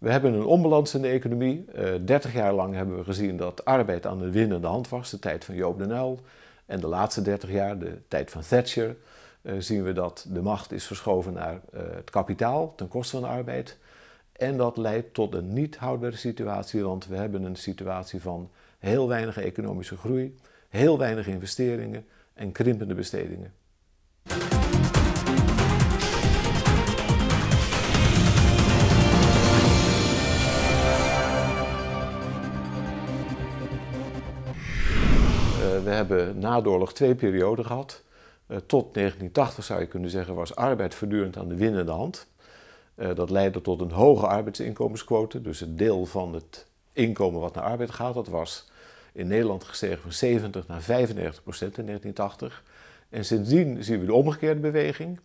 We hebben een onbalans in de economie. Eh, dertig 30 jaar lang hebben we gezien dat arbeid aan de winnende hand was, de tijd van Joop den Uyl. En de laatste 30 jaar, de tijd van Thatcher, eh, zien we dat de macht is verschoven naar eh, het kapitaal ten koste van de arbeid. En dat leidt tot een niet houdbare situatie, want we hebben een situatie van heel weinig economische groei, heel weinig investeringen en krimpende bestedingen. Eh, we hebben na de oorlog twee perioden gehad. Eh, tot 1980 zou je kunnen zeggen was arbeid voortdurend aan de winnende hand. Eh, dat leidde tot een hoge arbeidsinkomensquote. Dus het deel van het inkomen wat naar arbeid gaat, dat was in Nederland gestegen van 70 naar 95 procent in 1980. En sindsdien zien we de omgekeerde beweging.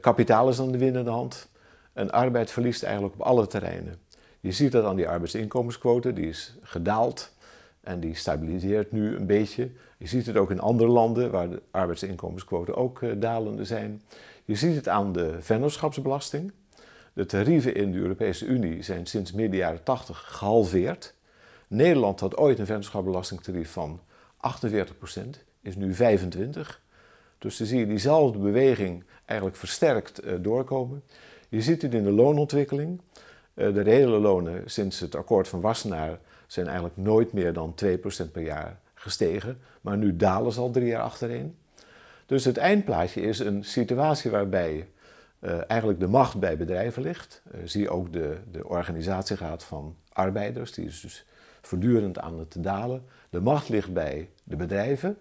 kapitaal is aan de winnende hand en arbeid verliest eigenlijk op alle terreinen. Je ziet dat aan die arbeidsinkomensquote, die is gedaald. En die stabiliseert nu een beetje. Je ziet het ook in andere landen waar de arbeidsinkomensquoten ook eh, dalende zijn. Je ziet het aan de vennootschapsbelasting. De tarieven in de Europese Unie zijn sinds midden jaren 80 gehalveerd. Nederland had ooit een vennootschapsbelastingtarief van 48%, is nu 25%. Dus dan zie je diezelfde beweging eigenlijk versterkt eh, doorkomen. Je ziet het in de loonontwikkeling. Eh, de de lonen sinds het akkoord van Wassenaar zijn eigenlijk nooit meer dan 2% per jaar gestegen. Maar nu dalen ze al drie jaar achtereen. Dus het eindplaatje is een situatie waarbij eh, eigenlijk de macht bij bedrijven ligt. Eh, zie ook de, de organisatiegraad van arbeiders, die is dus voortdurend aan het dalen. De macht ligt bij de bedrijven.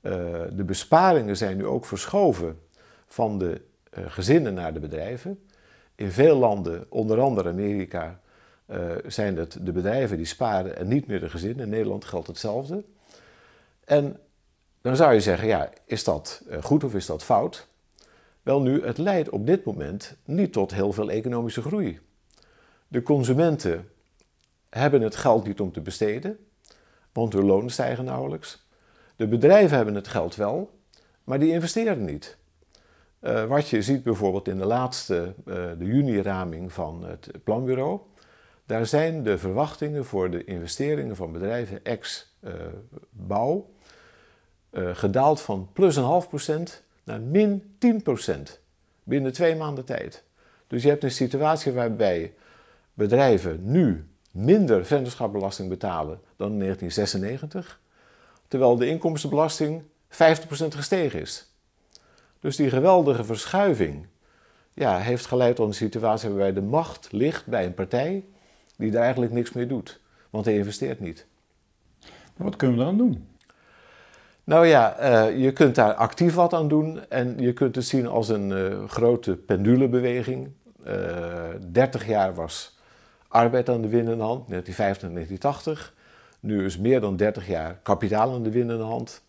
Eh, de besparingen zijn nu ook verschoven van de gezinnen naar de bedrijven. In veel landen, onder andere Amerika, eh, zijn het de bedrijven die sparen en niet meer de gezinnen. In Nederland geldt hetzelfde. En dan zou je zeggen, ja, is dat eh, goed of is dat fout? Wel nu, het leidt op dit moment niet tot heel veel economische groei. De consumenten hebben het geld niet om te besteden, want hun lonen stijgen nauwelijks. De bedrijven hebben het geld wel, maar die investeren niet. Eh, wat je ziet bijvoorbeeld in de laatste, de juni-raming van het planbureau, daar zijn de verwachtingen voor de investeringen van bedrijven ex-bouw eh, eh, gedaald van plus een half procent naar min 10 procent binnen twee maanden tijd. Dus je hebt een situatie waarbij bedrijven nu minder vennootschapsbelasting betalen dan in 1996, terwijl de inkomstenbelasting 50% gestegen is. Dus die geweldige verschuiving ja, heeft geleid tot een situatie waarbij de macht ligt bij een partij die daar eigenlijk niks meer doet, want hij investeert niet. Wat kunnen we dan doen? Nou ja, eh, je kunt daar actief wat aan doen en je kunt het zien als een eh, grote pendulebeweging. Uh, eh, 30 jaar was arbeid aan de winnende hand, 1950 en 1980. Nu is meer dan 30 jaar kapitaal aan de winnende hand.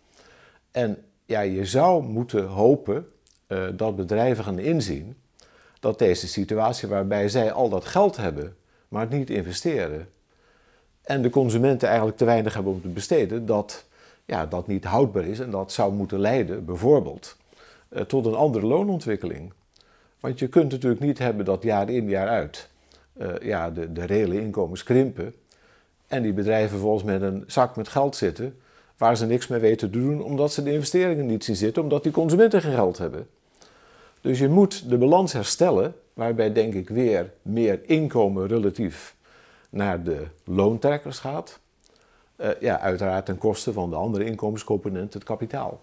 En ja, je zou moeten hopen dat bedrijven gaan inzien dat deze situatie waarbij zij al dat geld hebben maar het niet investeren. En de consumenten eigenlijk te weinig hebben om te besteden, dat ja, dat niet houdbaar is en dat zou moeten leiden, bijvoorbeeld, eh, tot een andere loonontwikkeling. Want je kunt natuurlijk niet hebben dat jaar in jaar uit eh, ja, de, de reële inkomens krimpen en die bedrijven volgens met een zak met geld zitten waar ze niks mee weten te doen omdat ze de investeringen niet zien zitten, omdat die consumenten geen geld hebben. Dus je moet de balans herstellen, waarbij denk ik weer meer inkomen relatief naar de loontrekkers gaat. Eh, ja, uiteraard ten koste van de andere inkomenscomponent, het kapitaal.